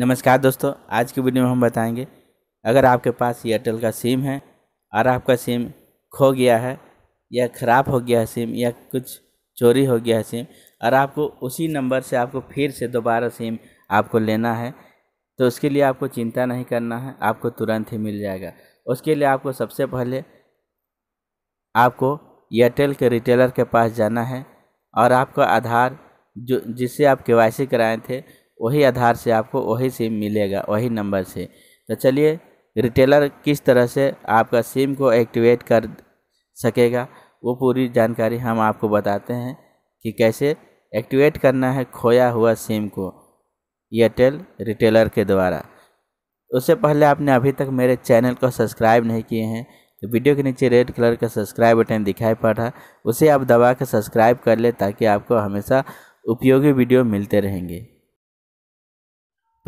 नमस्कार दोस्तों आज की वीडियो में हम बताएंगे अगर आपके पास एयरटेल का सिम है और आपका सिम खो गया है या ख़राब हो गया है सिम या कुछ चोरी हो गया है सिम और आपको उसी नंबर से आपको फिर से दोबारा सिम आपको लेना है तो उसके लिए आपको चिंता नहीं करना है आपको तुरंत ही मिल जाएगा उसके लिए आपको सबसे पहले आपको एयरटेल के रिटेलर के पास जाना है और आपका आधार जो जिससे आप के कराए थे वही आधार से आपको वही सिम मिलेगा वही नंबर से तो चलिए रिटेलर किस तरह से आपका सिम को एक्टिवेट कर सकेगा वो पूरी जानकारी हम आपको बताते हैं कि कैसे एक्टिवेट करना है खोया हुआ सिम को एयरटेल रिटेलर के द्वारा उससे पहले आपने अभी तक मेरे चैनल को सब्सक्राइब नहीं किए हैं तो वीडियो के नीचे रेड कलर का सब्सक्राइब बटन दिखाई पड़ रहा उसे आप दबा कर सब्सक्राइब कर ले ताकि आपको हमेशा उपयोगी वीडियो मिलते रहेंगे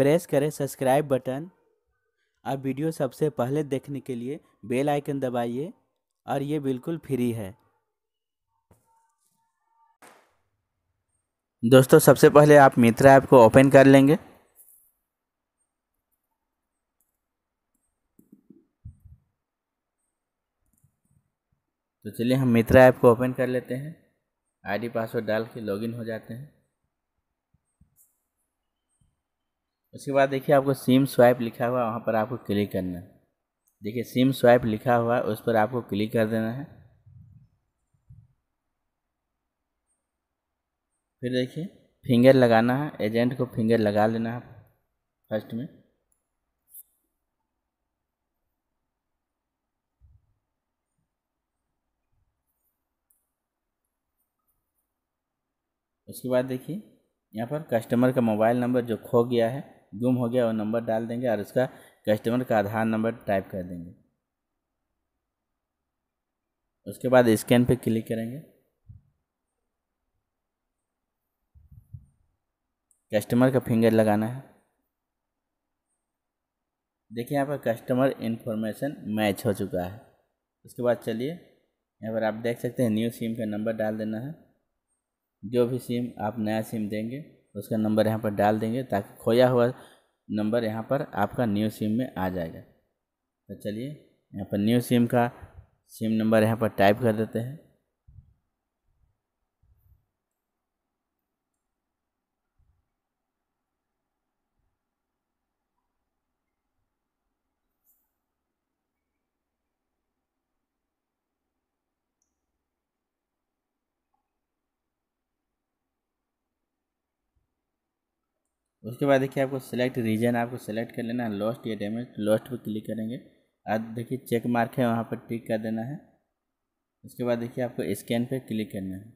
प्रेस करें सब्सक्राइब बटन और वीडियो सबसे पहले देखने के लिए बेल आइकन दबाइए और ये बिल्कुल फ्री है दोस्तों सबसे पहले आप मित्र ऐप को ओपन कर लेंगे तो चलिए हम मित्र ऐप को ओपन कर लेते हैं आईडी पासवर्ड डाल के लॉगिन हो जाते हैं उसके बाद देखिए आपको सिम स्वाइप लिखा हुआ वहाँ पर आपको क्लिक करना है देखिए सिम स्वाइप लिखा हुआ है उस पर आपको क्लिक कर देना है फिर देखिए फिंगर लगाना है एजेंट को फिंगर लगा लेना है फर्स्ट में उसके बाद देखिए यहाँ पर कस्टमर का मोबाइल नंबर जो खो गया है गुम हो गया वो नंबर डाल देंगे और उसका कस्टमर का आधार नंबर टाइप कर देंगे उसके बाद स्कैन पे क्लिक करेंगे कस्टमर का फिंगर लगाना है देखिए यहाँ पर कस्टमर इन्फॉर्मेशन मैच हो चुका है उसके बाद चलिए यहाँ पर आप देख सकते हैं न्यू सिम का नंबर डाल देना है जो भी सिम आप नया सिम देंगे उसका नंबर यहाँ पर डाल देंगे ताकि खोया हुआ नंबर यहाँ पर आपका न्यू सिम में आ जाएगा तो चलिए यहाँ पर न्यू सिम का सिम नंबर यहाँ पर टाइप कर देते हैं उसके बाद देखिए आपको सेलेक्ट रीजन आपको सेलेक्ट कर लेना है लॉस्ट या डैमेज लॉस्ट पर क्लिक करेंगे आप देखिए चेक मार्क है वहाँ पर टिक कर देना है उसके बाद देखिए आपको स्कैन पर क्लिक करना है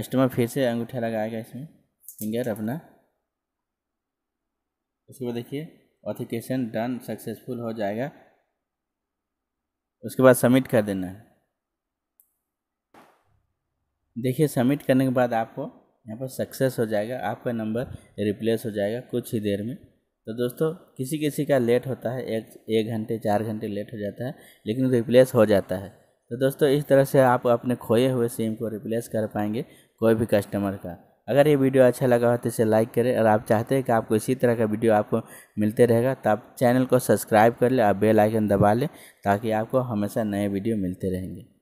कस्टमर फिर से अंगूठा लगाएगा इसमें फिंगर अपना उसके बाद देखिए ऑथिकेशन डन सक्सेसफुल हो जाएगा उसके बाद सबमिट कर देना है देखिए सबमिट करने के बाद आपको यहाँ पर सक्सेस हो जाएगा आपका नंबर रिप्लेस हो जाएगा कुछ ही देर में तो दोस्तों किसी किसी का लेट होता है एक एक घंटे चार घंटे लेट हो जाता है लेकिन रिप्लेस हो जाता है तो दोस्तों इस तरह से आप अपने खोए हुए सिम को रिप्लेस कर पाएंगे कोई भी कस्टमर का अगर ये वीडियो अच्छा लगा हो तो इसे लाइक करें और आप चाहते हैं कि आपको इसी तरह का वीडियो आपको मिलते रहेगा तो आप चैनल को सब्सक्राइब कर लें और बेल आइकन दबा लें ताकि आपको हमेशा नए वीडियो मिलते रहेंगे